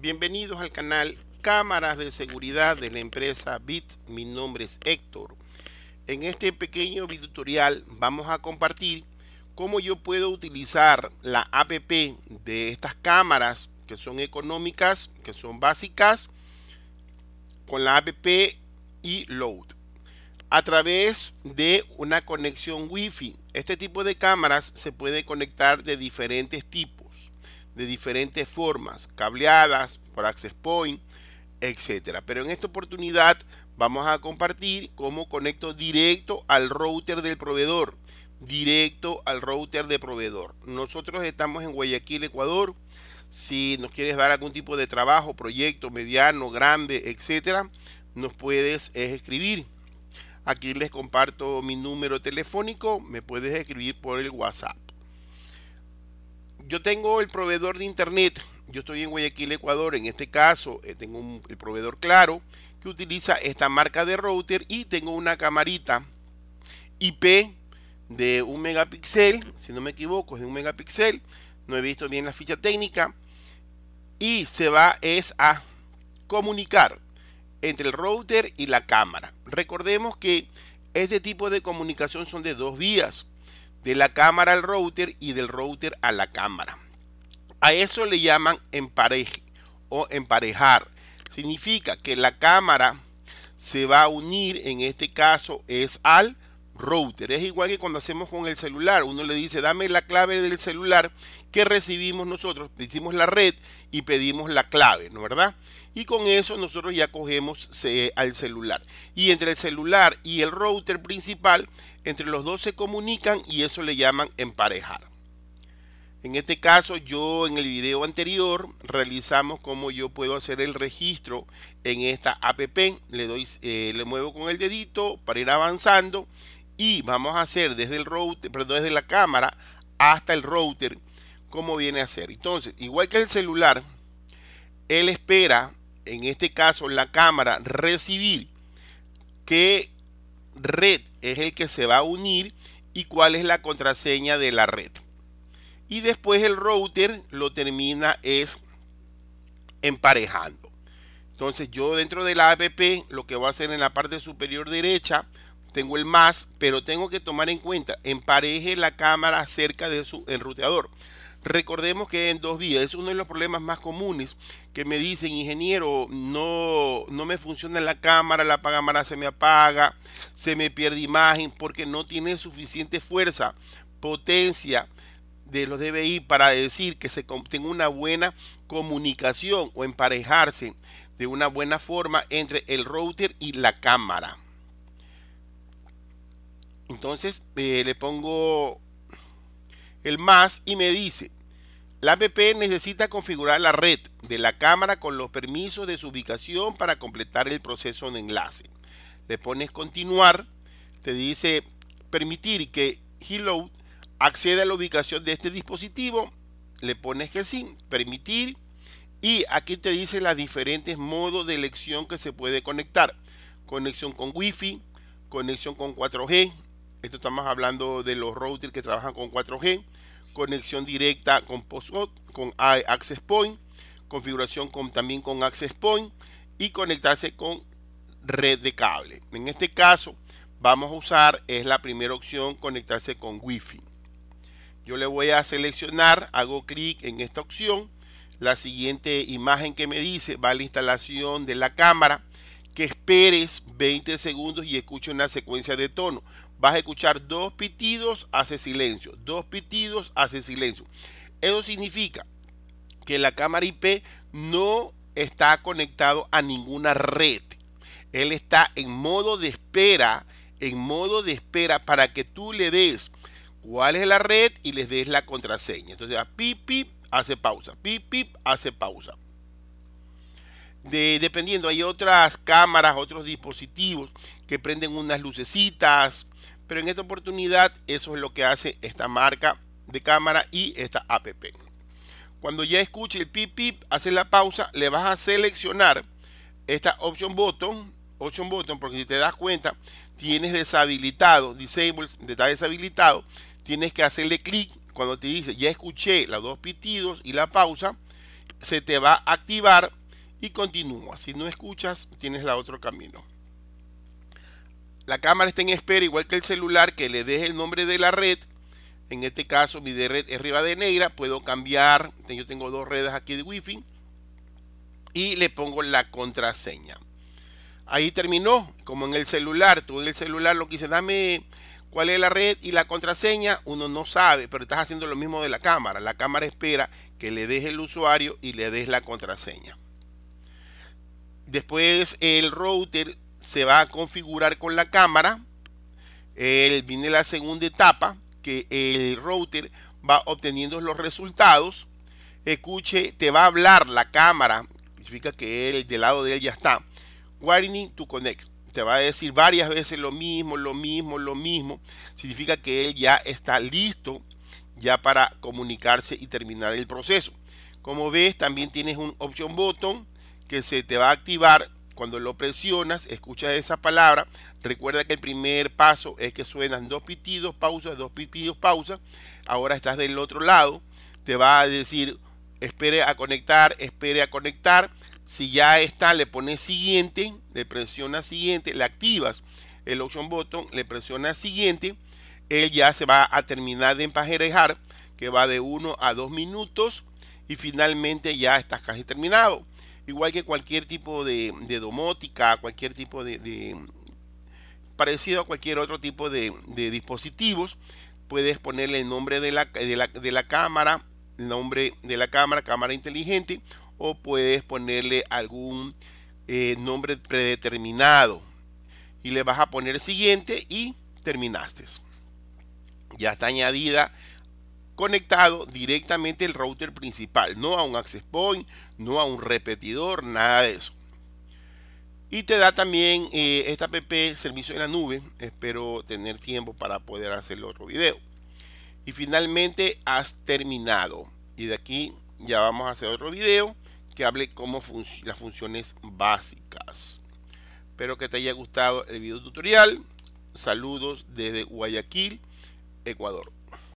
Bienvenidos al canal Cámaras de Seguridad de la empresa BIT. Mi nombre es Héctor. En este pequeño tutorial vamos a compartir cómo yo puedo utilizar la app de estas cámaras que son económicas, que son básicas, con la app y load a través de una conexión wifi este tipo de cámaras se puede conectar de diferentes tipos de diferentes formas, cableadas, por access point, etcétera. Pero en esta oportunidad vamos a compartir cómo conecto directo al router del proveedor, directo al router de proveedor. Nosotros estamos en Guayaquil, Ecuador. Si nos quieres dar algún tipo de trabajo, proyecto mediano, grande, etcétera, nos puedes eh, escribir. Aquí les comparto mi número telefónico, me puedes escribir por el WhatsApp yo tengo el proveedor de internet, yo estoy en Guayaquil, Ecuador, en este caso eh, tengo el proveedor claro que utiliza esta marca de router y tengo una camarita IP de un megapíxel, si no me equivoco, es de un megapíxel, no he visto bien la ficha técnica, y se va es a comunicar entre el router y la cámara. Recordemos que este tipo de comunicación son de dos vías de la cámara al router y del router a la cámara. A eso le llaman empareje o emparejar. Significa que la cámara se va a unir, en este caso es al router. Es igual que cuando hacemos con el celular. Uno le dice, dame la clave del celular que recibimos nosotros. Hicimos la red y pedimos la clave, ¿no verdad? Y con eso nosotros ya cogemos al celular. Y entre el celular y el router principal, entre los dos se comunican y eso le llaman emparejar. En este caso, yo en el video anterior realizamos cómo yo puedo hacer el registro en esta app. Le doy, eh, le muevo con el dedito para ir avanzando y vamos a hacer desde el router, desde la cámara hasta el router como viene a ser. Entonces, igual que el celular, él espera, en este caso la cámara, recibir qué red es el que se va a unir y cuál es la contraseña de la red. Y después el router lo termina es emparejando. Entonces yo dentro de la app lo que voy a hacer en la parte superior derecha tengo el más, pero tengo que tomar en cuenta, empareje la cámara cerca de su enruteador. Recordemos que en dos vías es uno de los problemas más comunes que me dicen, ingeniero, no, no me funciona la cámara, la cámara se me apaga, se me pierde imagen porque no tiene suficiente fuerza, potencia de los DBI para decir que se tenga una buena comunicación o emparejarse de una buena forma entre el router y la cámara. Entonces eh, le pongo el más y me dice, la app necesita configurar la red de la cámara con los permisos de su ubicación para completar el proceso de enlace. Le pones continuar, te dice permitir que Hello acceda a la ubicación de este dispositivo, le pones que sí, permitir y aquí te dice las diferentes modos de elección que se puede conectar. Conexión con Wi-Fi, conexión con 4G, esto estamos hablando de los routers que trabajan con 4G, conexión directa con post con Access Point, configuración con, también con Access Point y conectarse con red de cable. En este caso vamos a usar, es la primera opción, conectarse con Wi-Fi. Yo le voy a seleccionar, hago clic en esta opción. La siguiente imagen que me dice va a la instalación de la cámara. Que esperes 20 segundos y escuche una secuencia de tono vas a escuchar dos pitidos hace silencio, dos pitidos hace silencio. Eso significa que la cámara IP no está conectado a ninguna red. Él está en modo de espera, en modo de espera para que tú le des cuál es la red y les des la contraseña. Entonces, pip, hace pausa, pip, hace pausa. dependiendo, hay otras cámaras, otros dispositivos que prenden unas lucecitas, pero en esta oportunidad eso es lo que hace esta marca de cámara y esta app. Cuando ya escuche el pip pip, hace la pausa, le vas a seleccionar esta option button, option button, porque si te das cuenta, tienes deshabilitado, disabled, está deshabilitado, tienes que hacerle clic cuando te dice ya escuché los dos pitidos y la pausa, se te va a activar y continúa. Si no escuchas, tienes la otro camino la cámara está en espera, igual que el celular, que le deje el nombre de la red. En este caso, mi de red es negra. Puedo cambiar. Yo tengo dos redes aquí de Wi-Fi. Y le pongo la contraseña. Ahí terminó. Como en el celular. Tú en el celular lo que dice, dame cuál es la red y la contraseña. Uno no sabe, pero estás haciendo lo mismo de la cámara. La cámara espera que le deje el usuario y le des la contraseña. Después el router se va a configurar con la cámara. El, viene la segunda etapa que el router va obteniendo los resultados. Escuche, te va a hablar la cámara. Significa que él, del lado de él ya está. Warning to connect. Te va a decir varias veces lo mismo, lo mismo, lo mismo. Significa que él ya está listo ya para comunicarse y terminar el proceso. Como ves, también tienes un option button que se te va a activar cuando lo presionas, escucha esa palabra. Recuerda que el primer paso es que suenan dos pitidos, pausa, dos pitidos, pausa. Ahora estás del otro lado. Te va a decir, espere a conectar, espere a conectar. Si ya está, le pones siguiente, le presiona siguiente, le activas el option button, le presionas siguiente. Él ya se va a terminar de empajerejar, que va de 1 a 2 minutos. Y finalmente ya estás casi terminado igual que cualquier tipo de, domótica, cualquier tipo de, parecido a cualquier otro tipo de, dispositivos. Puedes ponerle el nombre de la, de la, cámara, el nombre de la cámara, cámara inteligente, o puedes ponerle algún eh, nombre predeterminado. Y le vas a poner siguiente y terminaste. Ya está añadida conectado directamente el router principal, no a un access point, no a un repetidor, nada de eso. Y te da también eh, esta app servicio en la nube. Espero tener tiempo para poder hacer otro video. Y finalmente has terminado. Y de aquí ya vamos a hacer otro video que hable cómo las funciones básicas. Espero que te haya gustado el video tutorial. Saludos desde Guayaquil, Ecuador.